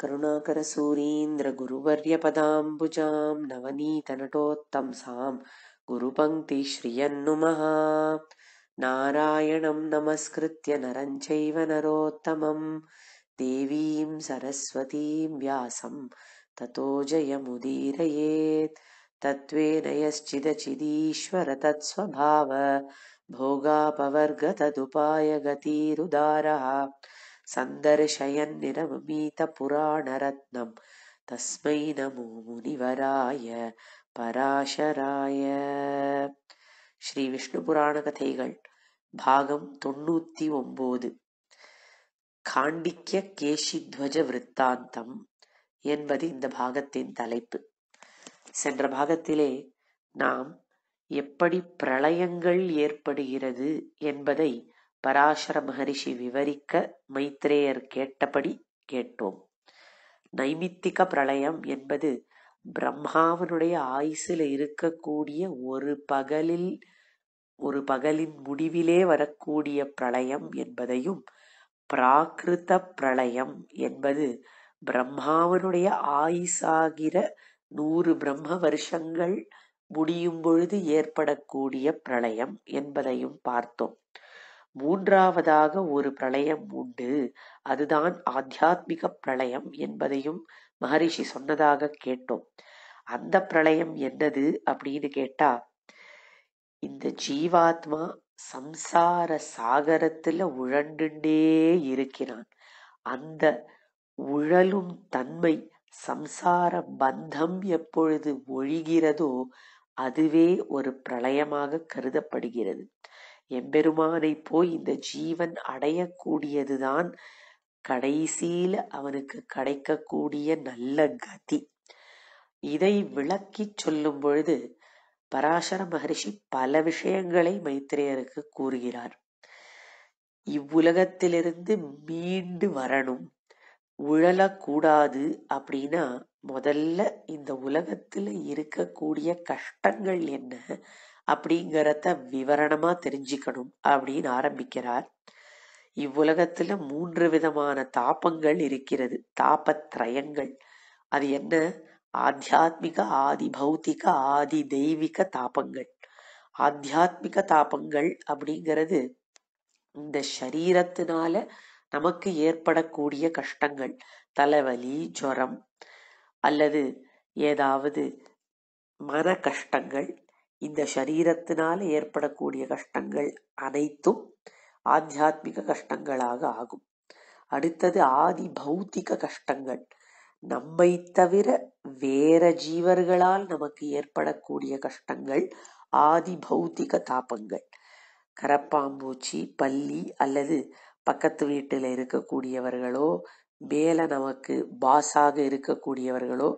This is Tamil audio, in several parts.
करुणाकरसूरीन्द्रगुरुवर्यपदाम्बुजां नवनीतनटोत्तम् साम् गुरुपङ्क्तिश्रियम् नमस्कृत्य नरं चैव नरोत्तमं देवीम् सरस्वतीम् व्यासं ततो जयमुदीरयेत् तत्त्वेन यश्चिदचिदीश्वर புராணரத்னம் தஸ்மை நமோ முனிவராய பராசராய ஸ்ரீ விஷ்ணு புராண கதைகள் பாகம் தொண்ணூத்தி ஒன்பது காண்டிக்ய கேஷித்வஜ விற்த்தாந்தம் என்பது இந்த பாகத்தின் தலைப்பு சென்ற பாகத்திலே நாம் எப்படி பிரளயங்கள் ஏற்படுகிறது என்பதை பராசர மகரிஷி விவரிக்க மைத்ரேயர் கேட்டபடி கேட்டோம். நைமித்திக பிரளயம் என்பது பிரம்மாவனுடைய ஆயுசில இருக்கக்கூடிய ஒரு பகலில் ஒரு பகலின் முடிவிலே வரக்கூடிய பிரளயம் என்பதையும் பிராகிருத பிரளயம் என்பது பிரம்மாவனுடைய ஆயுசாகிற நூறு பிரம்ம வருஷங்கள் முடியும் பொழுது ஏற்படக்கூடிய பிரளயம் என்பதையும் பார்த்தோம். மூன்றாவதாக ஒரு பிரளயம் உண்டு அதுதான் ஆத்தியாத்மிக பிரளயம் என்பதையும் மகரிஷி சொன்னதாக கேட்டோம் அந்த பிரளயம் என்னது அப்படின்னு கேட்டா இந்த ஜீவாத்மா சம்சார சாகரத்துல உழண்டுண்டே இருக்கிறான் அந்த உழலும் தன்மை சம்சார பந்தம் எப்பொழுது ஒழிகிறதோ அதுவே ஒரு பிரளயமாக கருதப்படுகிறது எம்பெருமானை போய் இந்த ஜீவன் அடையக்கூடியதுதான் கடைசியில அவனுக்கு கிடைக்கக்கூடிய நல்ல கதி. இதை விளக்கிச் சொல்லும் பொழுது பராசர மகரிஷி பல விஷயங்களை மைத்திரேயருக்கு கூறுகிறார். இவ்வுலகத்திலிருந்து மீண்டு வரணும், உழலக்கூடாது அப்படின்னா முதல்ல இந்த உலகத்துல இருக்கக்கூடிய கஷ்டங்கள் என்ன அப்படிங்கிறத விவரணமா தெரிஞ்சுக்கணும் அப்படின்னு ஆரம்பிக்கிறார் இவ்வுலகத்துல மூன்று விதமான தாபங்கள் இருக்கிறது தாபத்ரயங்கள் அது என்ன ஆத்தியாத்மிக ஆதி பௌத்திக ஆதி தெய்வீக தாபங்கள் ஆத்தியாத்மிக தாபங்கள் அப்படிங்கிறது இந்த சரீரத்தினால நமக்கு ஏற்படக்கூடிய கஷ்டங்கள் தலைவலி ஜுரம் அல்லது ஏதாவது மன கஷ்டங்கள் இந்த சரீரத்தினால் ஏற்படக்கூடிய கஷ்டங்கள் அனைத்தும் ஆத்தியாத்மிக கஷ்டங்களாக ஆகும் அடுத்தது ஆதி பௌத்திக கஷ்டங்கள் நம்மை தவிர வேற ஜீவர்களால் நமக்கு ஏற்படக்கூடிய கஷ்டங்கள் ஆதி பௌத்திக தாபங்கள் கரப்பாம்பூச்சி பள்ளி அல்லது பக்கத்து வீட்டில் இருக்கக்கூடியவர்களோ மேலே நமக்கு பாஸாக இருக்கக்கூடியவர்களோ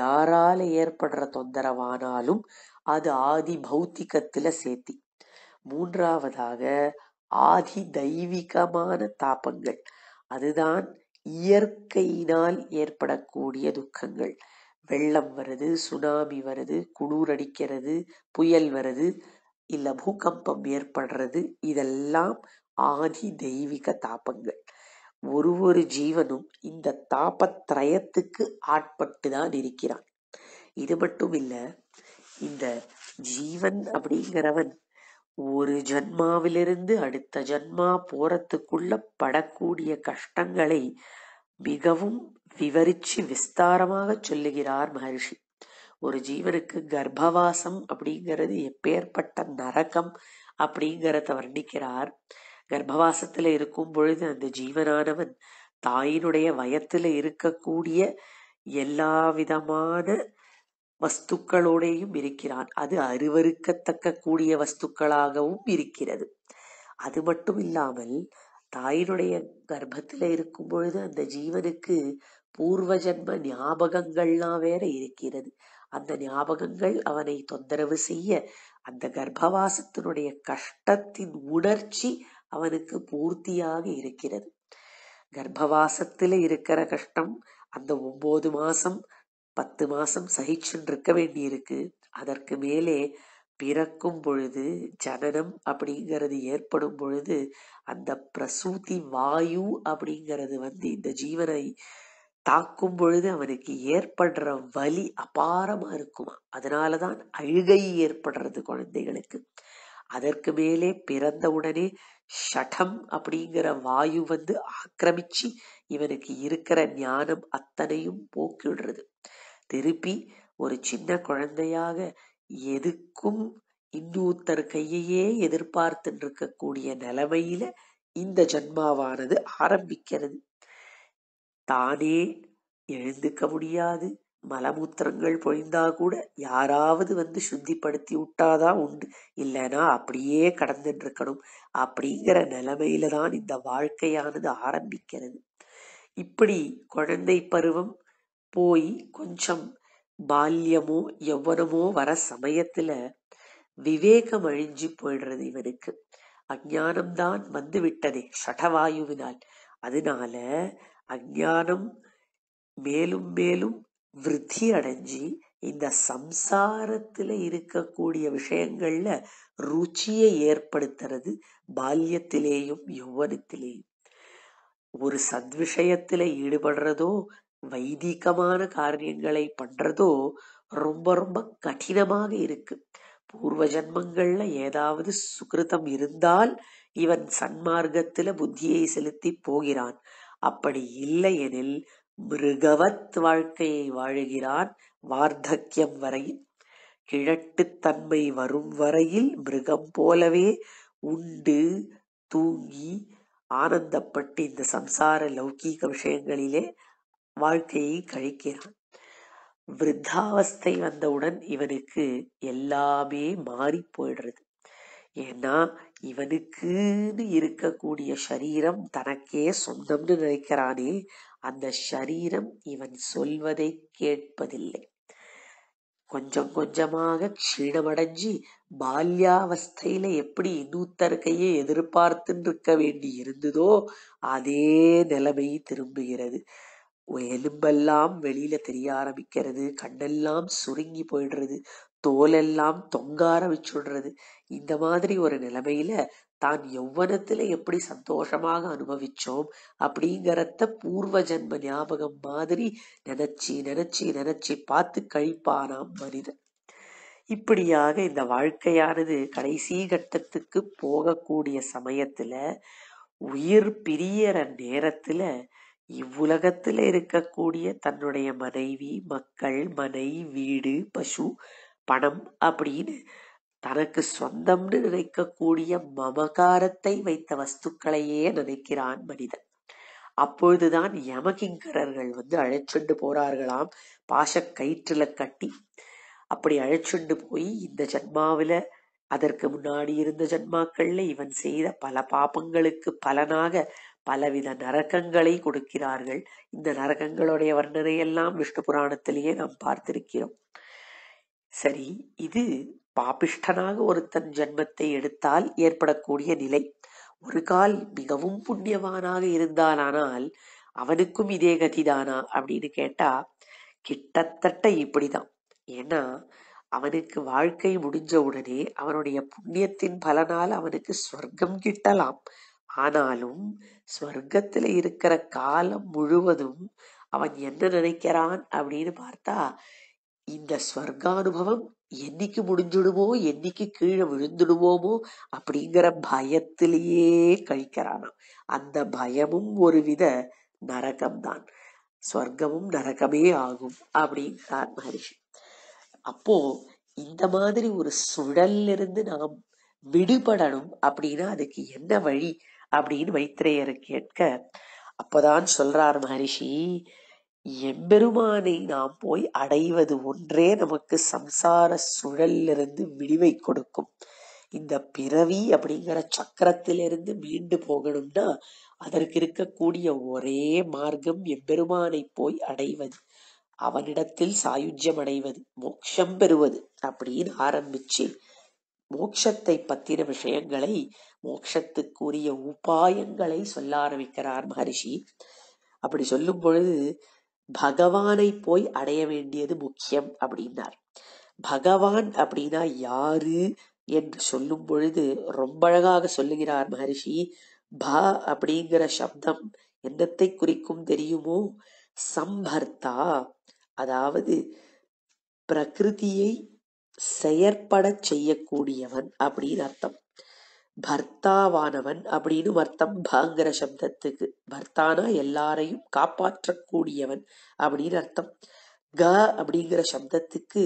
யாரால் ஏற்படுற தொந்தரவானாலும் அது ஆதி பௌத்திகத்துல சேத்தி. மூன்றாவதாக ஆதி தெய்வீகமான தாபங்கள். அதுதான் இயற்கையினால் ஏற்படக்கூடிய துக்கங்கள். வெள்ளம் வருது, சுனாமி வருது, குளூர் அடிக்கிறது, புயல் வருது இல்ல பூகம்பம் ஏற்படுறது இதெல்லாம் ஆதி தெய்வீக தாபங்கள். ஒரு ஒரு ஜீவனும் இந்த தாபத்ரயத்துக்கு தான் இருக்கிறான். இது மட்டும் இல்லை இந்த ஜீவன் அப்படிங்கிறவன் ஒரு ஜன்மாவிலிருந்து அடுத்த ஜன்மா போறதுக்குள்ள படக்கூடிய கஷ்டங்களை மிகவும் விவரிச்சு விஸ்தாரமாக சொல்லுகிறார் மகர்ஷி ஒரு ஜீவனுக்கு கர்ப்பவாசம் அப்படிங்கிறது எப்பேற்பட்ட நரகம் அப்படிங்கிறத வர்ணிக்கிறார் கர்ப்பவாசத்துல இருக்கும் பொழுது அந்த ஜீவனானவன் தாயினுடைய வயத்துல இருக்கக்கூடிய எல்லா விதமான வஸ்துக்களோடையும் இருக்கிறான் அது அருவருக்கத்தக்க கூடிய வஸ்துக்களாகவும் இருக்கிறது அது மட்டும் இல்லாமல் தாயினுடைய கர்ப்பத்தில் இருக்கும் பொழுது அந்த ஜீவனுக்கு பூர்வ ஜென்ம ஞாபகங்கள்லாம் வேற இருக்கிறது அந்த ஞாபகங்கள் அவனை தொந்தரவு செய்ய அந்த கர்ப்பவாசத்தினுடைய கஷ்டத்தின் உணர்ச்சி அவனுக்கு பூர்த்தியாக இருக்கிறது கர்ப்பவாசத்தில் இருக்கிற கஷ்டம் அந்த ஒன்பது மாசம் பத்து மாசம் வேண்டி வேண்டியிருக்கு அதற்கு மேலே பிறக்கும் பொழுது ஜனனம் அப்படிங்கிறது ஏற்படும் பொழுது அந்த பிரசூதி வாயு அப்படிங்கிறது வந்து இந்த ஜீவனை தாக்கும் பொழுது அவனுக்கு ஏற்படுற வலி அபாரமா இருக்குமா அதனாலதான் அழுகை ஏற்படுறது குழந்தைகளுக்கு அதற்கு மேலே பிறந்த உடனே ஷடம் அப்படிங்கிற வாயு வந்து ஆக்கிரமிச்சு இவனுக்கு இருக்கிற ஞானம் அத்தனையும் போக்கிடுறது திருப்பி ஒரு சின்ன குழந்தையாக எதுக்கும் இன்னொருத்தர் கையையே எதிர்பார்த்திருக்கக் கூடிய நிலைமையில இந்த ஜன்மாவானது ஆரம்பிக்கிறது. தானே எழுந்துக்க முடியாது. மலமூத்திரங்கள் பொழிந்தா கூட யாராவது வந்து சுத்திப்படுத்தி விட்டாதான் உண்டு. இல்லைன்னா அப்படியே இருக்கணும் அப்படிங்கிற தான் இந்த வாழ்க்கையானது ஆரம்பிக்கிறது. இப்படி குழந்தை பருவம் போய் கொஞ்சம் பால்யமோ, யெளவனமோ வர சமயத்துல விவேகம் அழிஞ்சு போயிடுறது இவனுக்கு. வந்து விட்டதே சடவாயுவினால். அதனால அஞ்ஞானம் மேலும் மேலும் விருத்தி அடைஞ்சி இந்த சம்சாரத்துல இருக்கக்கூடிய விஷயங்கள்ல ருச்சியை ஏற்படுத்துறது பால்யத்திலேயும் யௌவனத்திலேயும் ஒரு சத்விஷயத்துல ஈடுபடுறதோ வைதீகமான காரியங்களை பண்றதோ ரொம்ப ரொம்ப கடினமாக இருக்கு. பூர்வ ஜன்மங்கள்ல ஏதாவது சுகிருதம் இருந்தால் இவன் சன்மார்க்கத்துல புத்தியை செலுத்தி போகிறான். அப்படி இல்லையெனில் மிருகவத் வாழ்க்கையை வாழுகிறான் வார்த்தக்கியம் வரையில். கிழட்டுத் தன்மை வரும் வரையில் மிருகம் போலவே உண்டு, தூங்கி, ஆனந்தப்பட்டு இந்த சம்சார லௌகீக விஷயங்களிலே வாழ்க்கையை கழிக்கிறான். விருத்தாவஸ்தை வந்தவுடன் இவனுக்கு எல்லாமே மாறிப் போயிடுறது. ஏன்னா இவனுக்குன்னு இருக்கக்கூடிய சரீரம் தனக்கே சொந்தம்னு நினைக்கிறானே அந்த சரீரம் இவன் சொல்வதை கேட்பதில்லை. கொஞ்சம் கொஞ்சமாக க்ஷீணமடைஞ்சு பால்யாவஸ்தையில எப்படி எதிர்பார்த்து இருக்க வேண்டி இருந்ததோ அதே நிலைமை திரும்புகிறது. எலும்பெல்லாம் வெளியில தெரிய ஆரம்பிக்கிறது கண்ணெல்லாம் சுருங்கி போயிடுறது தோலெல்லாம் தொங்க ஆரம்பிச்சுடுறது இந்த மாதிரி ஒரு நிலைமையில தான் யௌவனத்துல எப்படி சந்தோஷமாக அனுபவிச்சோம் அப்படிங்கிறத பூர்வ ஜென்ம ஞாபகம் மாதிரி நினைச்சு நினைச்சு நினைச்சு பார்த்து கழிப்பானாம் மனிதன் இப்படியாக இந்த வாழ்க்கையானது கடைசி கட்டத்துக்கு போகக்கூடிய சமயத்துல உயிர் பிரியற நேரத்துல இவ்வுலகத்தில் இருக்கக்கூடிய தன்னுடைய மனைவி, மக்கள், மனை, வீடு, பசு, பணம் அப்படின்னு தனக்கு சொந்தம்னு நினைக்கக்கூடிய மமகாரத்தை வைத்த வஸ்துக்களையே நினைக்கிறான் மனிதன் அப்பொழுதுதான் யமகிங்கரர்கள் வந்து அழைச்சுண்டு போறார்களாம் பாச கயிற்றுல கட்டி அப்படி அழைச்சுண்டு போய் இந்த ஜென்மாவில அதற்கு முன்னாடி இருந்த ஜென்மாக்கள்ல இவன் செய்த பல பாபங்களுக்கு பலனாக பலவித நரகங்களை கொடுக்கிறார்கள் இந்த நரகங்களுடைய எல்லாம் விஷ்ணு புராணத்திலேயே நாம் பார்த்திருக்கிறோம் சரி இது பாபிஷ்டனாக ஒருத்தன் ஜென்மத்தை எடுத்தால் ஏற்படக்கூடிய நிலை ஒரு கால் மிகவும் புண்ணியவானாக இருந்தாலானால் அவனுக்கும் இதே கதிதானா அப்படின்னு கேட்டா கிட்டத்தட்ட இப்படிதான் ஏன்னா அவனுக்கு வாழ்க்கை முடிஞ்ச உடனே அவனுடைய புண்ணியத்தின் பலனால் அவனுக்கு ஸ்வர்க்கம் கிட்டலாம் ஆனாலும் ஸ்வர்க்கத்தில் இருக்கிற காலம் முழுவதும் அவன் என்ன நினைக்கிறான் அப்படின்னு பார்த்தா இந்த ஸ்வர்கானுபவம் என்னைக்கு முடிஞ்சுடுவோ என்னைக்கு கீழே விழுந்துடுவோமோ அப்படிங்கிற பயத்திலேயே கழிக்கிறானாம் அந்த பயமும் ஒரு வித நரகம்தான் ஸ்வர்க்கமும் நரகமே ஆகும் அப்படிங்கிறார் மகரிஷி அப்போ இந்த மாதிரி ஒரு சுழல்லிருந்து நாம் விடுபடணும் அப்படின்னா அதுக்கு என்ன வழி அப்படின்னு மைத்ரேயர் கேட்க அப்பதான் சொல்றார் மகரிஷி எம்பெருமானை நாம் போய் அடைவது ஒன்றே நமக்கு சம்சார சுழலிலிருந்து விடிவை கொடுக்கும் இந்த பிறவி அப்படிங்கிற சக்கரத்திலிருந்து மீண்டு போகணும்னா அதற்கு இருக்கக்கூடிய ஒரே மார்க்கம் எம்பெருமானை போய் அடைவது அவனிடத்தில் சாயுஜ்யம் அடைவது மோட்சம் பெறுவது அப்படின்னு ஆரம்பிச்சு மோக்ஷத்தைப் பத்திர விஷயங்களை, மோக்ஷத்துக்குரிய உபாயங்களை சொல்ல ஆரம்பிக்கிறார் மகரிஷி. அப்படி சொல்லும் பொழுது பகவானை போய் அடைய வேண்டியது முக்கியம் அப்படின்னார். பகவான் அப்படின்னா யாரு என்று சொல்லும் பொழுது ரொம்ப அழகாக சொல்லுகிறார் மகரிஷி. ப அப்படிங்கிற சப்தம் என்னத்தை குறிக்கும் தெரியுமோ? சம்பர்த்தா அதாவது பிரகிருதியை செயற்பட செய்யக்கூடியவன் அப்படின்னு அர்த்தம் பர்த்தாவானவன் அப்படின்னு அர்த்தம் பாங்கர சப்தத்துக்கு பர்த்தானா எல்லாரையும் காப்பாற்றக்கூடியவன் அப்படின்னு அர்த்தம் க அப்படிங்கிற சப்தத்துக்கு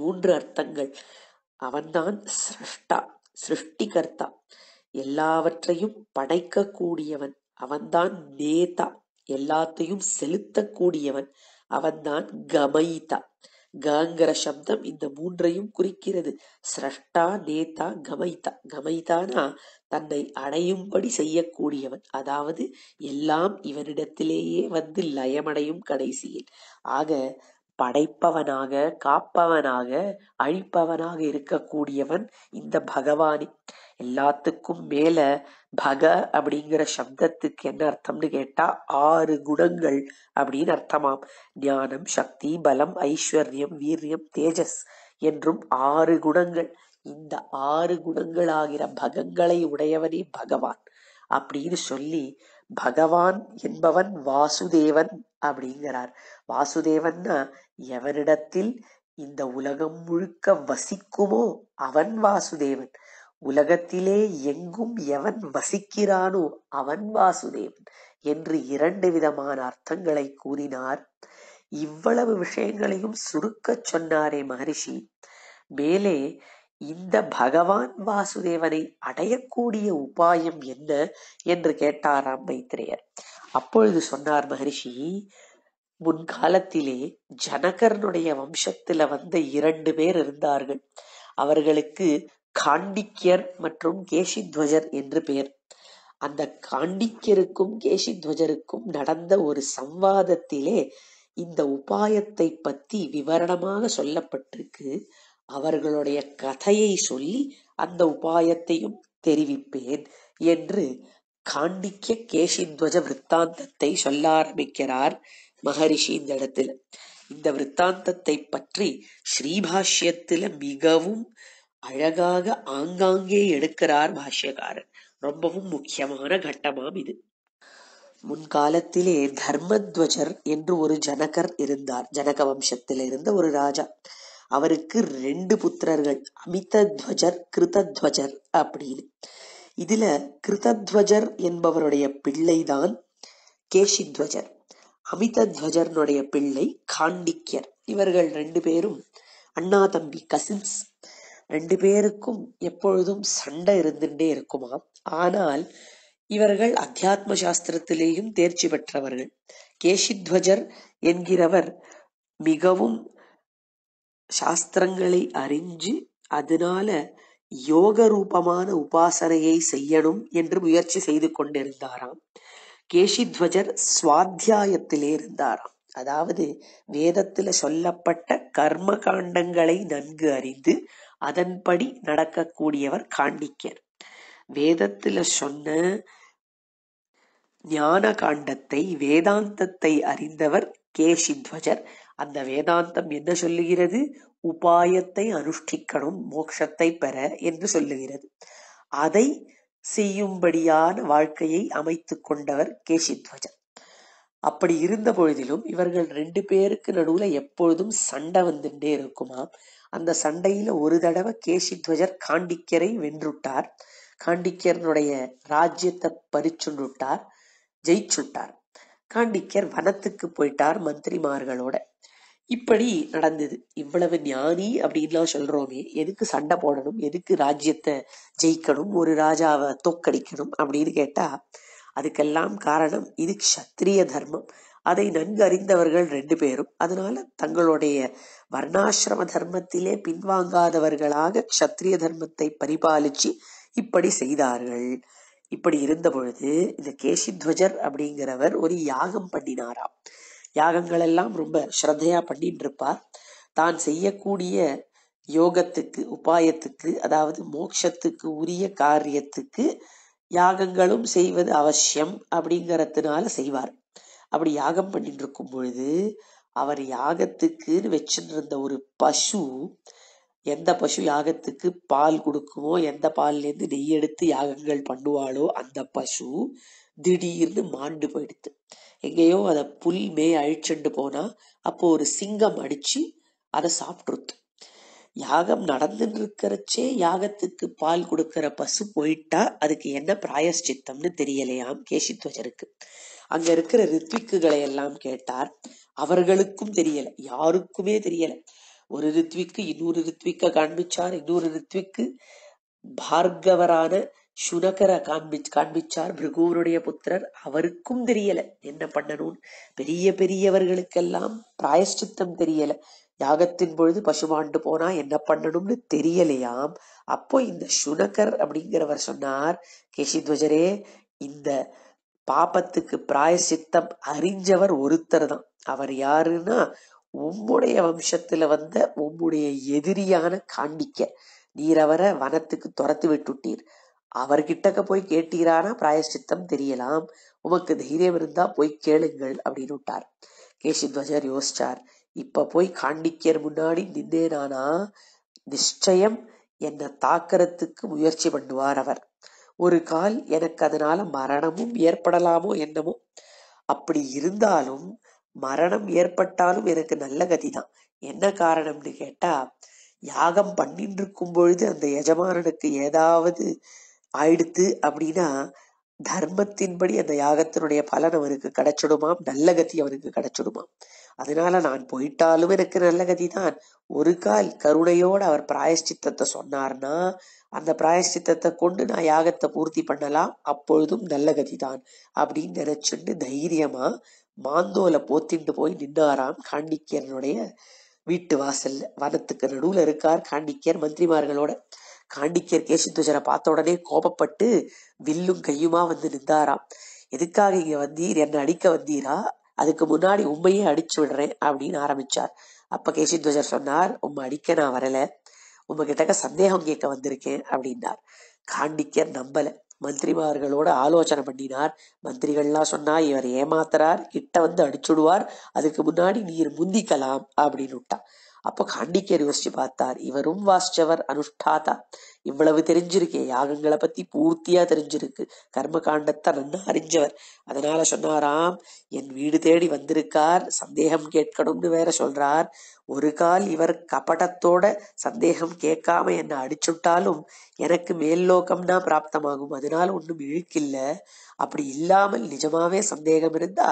மூன்று அர்த்தங்கள் அவன்தான் சிருஷ்டா சிருஷ்டிகர்த்தா எல்லாவற்றையும் படைக்கக்கூடியவன் அவன்தான் நேதா எல்லாத்தையும் செலுத்தக்கூடியவன் அவன்தான் கமயிதா காங்கர சப்தம் இந்த மூன்றையும் குறிக்கிறது. ஸ்ரஷ்டா நேதா கமைதா கமைதானா தன்னை அடையும்படி செய்யக்கூடியவன் அதாவது எல்லாம் இவனிடத்திலேயே வந்து லயமடையும் கடைசியில். ஆக, படைப்பவனாக, காப்பவனாக, அழிப்பவனாக இருக்கக்கூடியவன் இந்த பகவானி எல்லாத்துக்கும் மேல பக அப்படிங்கிற சப்தத்துக்கு என்ன அர்த்தம்னு கேட்டா ஆறு குணங்கள் அப்படின்னு அர்த்தமாம் ஞானம் சக்தி பலம் ஐஸ்வர்யம் வீரியம் தேஜஸ் என்றும் ஆறு குணங்கள் இந்த ஆறு குணங்களாகிற பகங்களை உடையவனே பகவான் அப்படின்னு சொல்லி பகவான் என்பவன் வாசுதேவன் அப்படிங்கிறார் வாசுதேவன்னா எவனிடத்தில் இந்த உலகம் முழுக்க வசிக்குமோ அவன் வாசுதேவன் உலகத்திலே எங்கும் எவன் வசிக்கிறானோ அவன் வாசுதேவன் என்று இரண்டு விதமான அர்த்தங்களை கூறினார் இவ்வளவு விஷயங்களையும் சுருக்கச் சொன்னாரே மகரிஷி மேலே இந்த பகவான் வாசுதேவனை அடையக்கூடிய உபாயம் என்ன என்று கேட்டாராம் மைத்திரையர் அப்பொழுது சொன்னார் மகரிஷி முன்காலத்திலே ஜனகரனுடைய வம்சத்துல வந்த இரண்டு பேர் இருந்தார்கள் அவர்களுக்கு காண்டிக்கியர் மற்றும் துவஜர் என்று பெயர். அந்த காண்டிக்கியருக்கும் கேஷி துவஜருக்கும் நடந்த ஒரு சம்வாதத்திலே இந்த உபாயத்தை பத்தி விவரணமாக சொல்லப்பட்டிருக்கு. அவர்களுடைய கதையை சொல்லி அந்த உபாயத்தையும் தெரிவிப்பேன் என்று காண்டிக்ய கேஷித்வஜ சொல்ல ஆரம்பிக்கிறார் மகரிஷி இந்த இடத்துல இந்த விருத்தாந்தத்தைப் பற்றி ஸ்ரீபாஷ்யத்துல மிகவும் அழகாக ஆங்காங்கே எடுக்கிறார் பாஷ்யக்காரர். ரொம்பவும் முக்கியமான கட்டமாம் இது. முன்காலத்திலே தர்மத்வஜர் என்று ஒரு ஜனகர் இருந்தார். ஜனக வம்சத்தில் இருந்த ஒரு ராஜா. அவருக்கு ரெண்டு புத்திரர்கள் அமிதத்வஜர், கிருதத்வஜர் அப்படின்னு. இதுல கிருதத்வஜர் என்பவருடைய பிள்ளைதான் கேஷித்வஜர். அமிதத்வஜர்னுடைய பிள்ளை காண்டிக்யர். இவர்கள் ரெண்டு பேரும் அண்ணா தம்பி கசின்ஸ். ரெண்டு பேருக்கும் எப்பொழுதும் சண்டை இருந்துட்டே இருக்குமாம். ஆனால் இவர்கள் அத்தியாத்ம சாஸ்திரத்திலேயும் தேர்ச்சி பெற்றவர்கள். கேஷித்வஜர் என்கிறவர் மிகவும் சாஸ்திரங்களை அறிஞ்சு அதனால யோக ரூபமான உபாசனையை செய்யணும் என்று முயற்சி செய்து கொண்டிருந்தாராம் கேஷித்வஜர் சுவாத்தியாயத்திலே இருந்தாராம் அதாவது வேதத்துல சொல்லப்பட்ட கர்ம காண்டங்களை நன்கு அறிந்து அதன்படி நடக்கக்கூடியவர் காண்டிக்கர். வேதத்துல சொன்ன ஞான காண்டத்தை வேதாந்தத்தை அறிந்தவர் சித்வஜர் அந்த வேதாந்தம் என்ன சொல்லுகிறது? உபாயத்தை அனுஷ்டிக்கணும் மோட்சத்தை பெற என்று சொல்லுகிறது. அதை செய்யும்படியான வாழ்க்கையை அமைத்துக் கொண்டவர் கேசித்வஜர். அப்படி இருந்த பொழுதிலும் இவர்கள் ரெண்டு பேருக்கு நடுவுல எப்பொழுதும் சண்டை வந்துட்டே இருக்குமா அந்த சண்டையில ஒரு தடவை துவஜர் காண்டிக்கரை வென்றுட்டார் காண்டிக்கரனுடைய ராஜ்யத்தை பறிச்சுண்டுட்டார் ஜெயிச்சுட்டார் காண்டிக்கர் வனத்துக்கு போயிட்டார் மந்திரிமார்களோட இப்படி நடந்தது இவ்வளவு ஞானி அப்படின்லாம் சொல்றோமே எதுக்கு சண்டை போடணும் எதுக்கு ராஜ்யத்தை ஜெயிக்கணும் ஒரு ராஜாவை தோக்கடிக்கணும் அப்படின்னு கேட்டா அதுக்கெல்லாம் காரணம் இது கத்திரிய தர்மம் அதை நன்கு அறிந்தவர்கள் ரெண்டு பேரும் அதனால தங்களுடைய வர்ணாசிரம தர்மத்திலே பின்வாங்காதவர்களாக கத்திரிய தர்மத்தை பரிபாலிச்சு இப்படி செய்தார்கள் இப்படி இருந்த பொழுது இந்த கேசித்வஜர் அப்படிங்கிறவர் ஒரு யாகம் பண்ணினாராம் யாகங்கள் எல்லாம் ரொம்ப ஸ்ரத்தையா பண்ணிட்டு இருப்பார் தான் செய்யக்கூடிய யோகத்துக்கு உபாயத்துக்கு அதாவது மோக்ஷத்துக்கு உரிய காரியத்துக்கு யாகங்களும் செய்வது அவசியம் அப்படிங்கிறதுனால செய்வார் அப்படி யாகம் பண்ணிட்டு இருக்கும் பொழுது அவர் யாகத்துக்குன்னு வச்சுருந்த ஒரு பசு எந்த பசு யாகத்துக்கு பால் கொடுக்குமோ எந்த பால்லேருந்து நெய் எடுத்து யாகங்கள் பண்ணுவாளோ அந்த பசு திடீர்னு மாண்டு போயிடுது எங்கேயோ அதை புல் மே அழிச்சுண்டு போனால் அப்போ ஒரு சிங்கம் அடித்து அதை சாப்பிட்ருத்து யாகம் நடந்துருக்கிறச்சே யாகத்துக்கு பால் கொடுக்கிற பசு போயிட்டா அதுக்கு என்ன பிராயஷ்சித்தம்னு தெரியலையாம் கேசித்வஜருக்கு அங்க இருக்கிற ரித்விக்குகளை எல்லாம் கேட்டார் அவர்களுக்கும் தெரியல யாருக்குமே தெரியல ஒரு ரித்விக்கு இன்னொரு ரித்விக்க காண்பிச்சார் இன்னொரு ரித்விக்கு பார்கவரான சுனகரை காண்பி காண்பிச்சார் பிருகுவனுடைய புத்திரர் அவருக்கும் தெரியல என்ன பண்ணணும் பெரிய பெரியவர்களுக்கெல்லாம் பிராயஷ்டித்தம் தெரியல யாகத்தின் பொழுது பசுமாண்டு போனா என்ன பண்ணணும்னு தெரியலையாம் அப்போ இந்த சுனகர் அப்படிங்கிறவர் சொன்னார் கேசித்வஜரே இந்த பாபத்துக்கு பிராயசித்தம் அறிஞ்சவர் ஒருத்தர் தான் அவர் யாருன்னா உம்முடைய வம்சத்துல வந்த உம்முடைய எதிரியான காண்டிக்க நீர் அவரை வனத்துக்கு துரத்து விட்டுட்டீர் அவர்கிட்டக்க போய் கேட்டீரானா சித்தம் தெரியலாம் உமக்கு தைரியம் இருந்தா போய் கேளுங்கள் அப்படின்னு விட்டார் கேசித்வஜர் யோசிச்சார் இப்ப போய் காண்டிக்கர் முன்னாடி நின்னேனானா, நிச்சயம் என்னை தாக்கறத்துக்கு முயற்சி பண்ணுவார் அவர். ஒரு கால் எனக்கு அதனால மரணமும் ஏற்படலாமோ என்னமோ! அப்படி இருந்தாலும் மரணம் ஏற்பட்டாலும் எனக்கு நல்ல கதிதான். என்ன காரணம்னு கேட்டா, யாகம் இருக்கும் பொழுது அந்த எஜமானனுக்கு ஏதாவது ஆயிடுத்து அப்படின்னா, தர்மத்தின்படி அந்த யாகத்தினுடைய பலன் அவனுக்குக் கிடைச்சிடுமாம் நல்ல கதி அவனுக்குக் கிடைச்சிடுமாம் அதனால நான் போயிட்டாலும் எனக்கு நல்ல கதிதான் ஒரு கால் கருணையோடு அவர் பிராயஷ்சித்தத்தை சொன்னார்னா அந்த பிராயஷ்சித்தத்தை கொண்டு நான் யாகத்தை பூர்த்தி பண்ணலாம் அப்பொழுதும் நல்ல கதிதான் அப்படின்னு நினைச்சுண்டு தைரியமா மாந்தோலை போத்திண்டு போய் நின்னாராம் காண்டிக்கியனுடைய வீட்டு வாசல் வனத்துக்கு நடுவுல இருக்கார் காண்டிக்கியர் மந்திரிமார்களோட காண்டிக்கியர் கேசித்துஜரை பார்த்த உடனே கோபப்பட்டு வில்லும் கையுமா வந்து நின்றாராம் எதுக்காக இங்க வந்தீர் என்ன அடிக்க வந்தீரா அதுக்கு முன்னாடி உண்மையே அடிச்சு விடுறேன் அப்படின்னு ஆரம்பிச்சார் அப்ப கேசித்வஜர் சொன்னார் உண்மை அடிக்க நான் வரல உங்ககிட்ட சந்தேகம் கேட்க வந்திருக்கேன் அப்படின்னார் காண்டிக்கர் நம்பல மந்திரிமார்களோட ஆலோசனை பண்ணினார் மந்திரிகள்லாம் சொன்னா இவர் ஏமாத்துறார் கிட்ட வந்து அடிச்சுடுவார் அதுக்கு முன்னாடி நீர் முந்திக்கலாம் அப்படின்னு விட்டா அப்ப காண்டிக்கேரி யோசிச்சு பார்த்தார் இவரும் வாசிச்சவர் அனுஷ்டாதா இவ்வளவு தெரிஞ்சிருக்கே யாகங்களை பத்தி பூர்த்தியா தெரிஞ்சிருக்கு கர்ம காண்டத்தை நன்னா அறிஞ்சவர் அதனால சொன்னாராம் என் வீடு தேடி வந்திருக்கார் சந்தேகம் கேட்கணும்னு வேற சொல்றார் ஒரு கால் இவர் கபடத்தோட சந்தேகம் கேட்காம என்னை அடிச்சுட்டாலும் எனக்கு மேல்லோக்கம்னா பிராப்தமாகும் அதனால ஒன்றும் இழுக்கில்ல அப்படி இல்லாமல் நிஜமாவே சந்தேகம் இருந்தா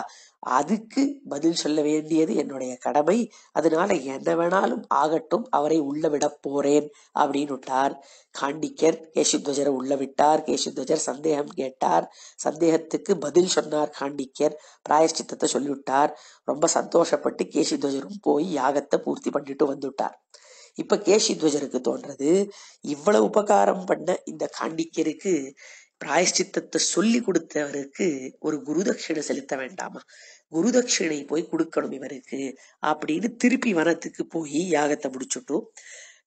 அதுக்கு பதில் சொல்ல வேண்டியது என்னுடைய கடமை அதனால என்ன வேணாலும் ஆகட்டும் அவரை உள்ள விட போறேன் அப்படின்னு விட்டார் காண்டிக்கர் கேசுத்வஜரை உள்ள விட்டார் கேசுத்வஜர் சந்தேகம் கேட்டார் சந்தேகத்துக்கு பதில் சொன்னார் காண்டிக்கர் பிராயஷ்டித்தத்தை சொல்லிவிட்டார் ரொம்ப சந்தோஷப்பட்டு கேசுத்வஜரும் போய் யாகத்தை பூர்த்தி பண்ணிட்டு வந்துவிட்டார் இப்ப கேசித்வஜருக்கு தோன்றது இவ்வளவு உபகாரம் பண்ண இந்த காண்டிக்கருக்கு பிராயஷ்சித்தத்தை சொல்லி கொடுத்தவருக்கு ஒரு குரு தட்சிணை செலுத்த வேண்டாமா குரு தட்சிணை போய் கொடுக்கணும் இவருக்கு அப்படின்னு திருப்பி வனத்துக்கு போய் யாகத்தை முடிச்சுட்டும்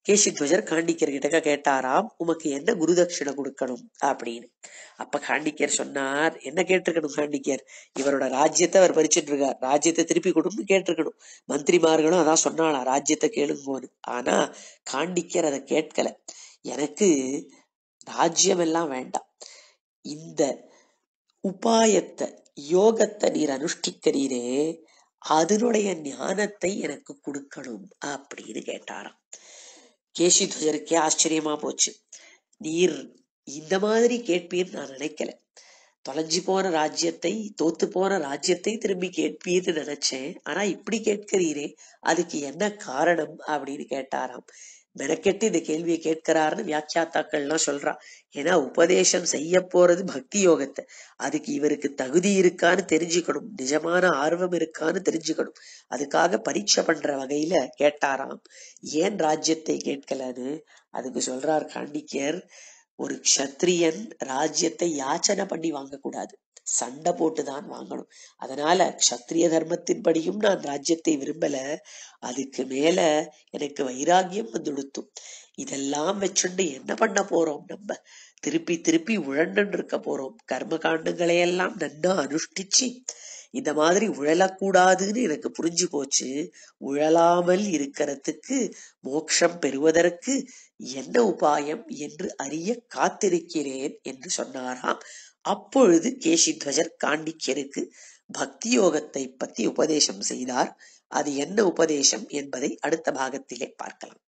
கேசித்வஜர் காண்டிக்கர் கிட்ட கேட்டாராம் உமக்கு என்ன குரு தட்சிணை கொடுக்கணும் அப்படின்னு அப்ப காண்டிக்கர் சொன்னார் என்ன கேட்டிருக்கணும் காண்டிக்கர் இவரோட ராஜ்யத்தை அவர் பறிச்சுட்டு இருக்கார் ராஜ்யத்தை திருப்பி கொடுன்னு கேட்டிருக்கணும் மந்திரிமார்களும் அதான் சொன்னாலாம் ராஜ்யத்தை கேளுங்கோன்னு ஆனா காண்டிக்கர் அதை கேட்கல எனக்கு ராஜ்யம் எல்லாம் வேண்டாம் இந்த உபாயத்தை யோகத்தை நீர் அனுஷ்டிக்கிறீரே அதனுடைய ஞானத்தை எனக்கு கொடுக்கணும் அப்படின்னு கேட்டாராம் கேசி துஜருக்கே ஆச்சரியமா போச்சு நீர் இந்த மாதிரி கேட்பீர்னு நான் நினைக்கல தொலைஞ்சு போன ராஜ்யத்தை தோத்து போன ராஜ்யத்தை திரும்பி கேட்பீர்னு நினைச்சேன் ஆனா இப்படி கேட்கிறீரே அதுக்கு என்ன காரணம் அப்படின்னு கேட்டாராம் மெனக்கெட்டு இந்த கேள்வியை கேட்கிறாருன்னு வியாக்கியாத்தாக்கள்லாம் சொல்றான் ஏன்னா உபதேசம் செய்ய போறது பக்தி யோகத்தை அதுக்கு இவருக்கு தகுதி இருக்கான்னு தெரிஞ்சுக்கணும் நிஜமான ஆர்வம் இருக்கான்னு தெரிஞ்சுக்கணும் அதுக்காக பரீட்சை பண்ற வகையில கேட்டாராம் ஏன் ராஜ்யத்தை கேட்கலன்னு அதுக்கு சொல்றார் காண்டிக்கர் ஒரு க்ஷத்ரியன் ராஜ்யத்தை யாச்சனை பண்ணி வாங்கக்கூடாது சண்டை போட்டு தான் வாங்கணும் அதனால க்ஷத்ரிய தர்மத்தின்படியும் நான் ராஜ்யத்தை விரும்பல அதுக்கு மேல எனக்கு வைராகியம் வந்துடுத்தும் இதெல்லாம் வச்சுண்டு என்ன பண்ண போறோம் நம்ம திருப்பி திருப்பி உழண்டு இருக்க போறோம் கர்ம காண்டங்களையெல்லாம் நன்னா அனுஷ்டிச்சு இந்த மாதிரி உழலக்கூடாதுன்னு எனக்கு புரிஞ்சு போச்சு உழலாமல் இருக்கிறதுக்கு மோட்சம் பெறுவதற்கு என்ன உபாயம் என்று அறிய காத்திருக்கிறேன் என்று சொன்னாராம் அப்பொழுது கேஷித்வஜர் காண்டிக்கியருக்கு பக்தி யோகத்தை பற்றி உபதேசம் செய்தார் அது என்ன உபதேசம் என்பதை அடுத்த பாகத்திலே பார்க்கலாம்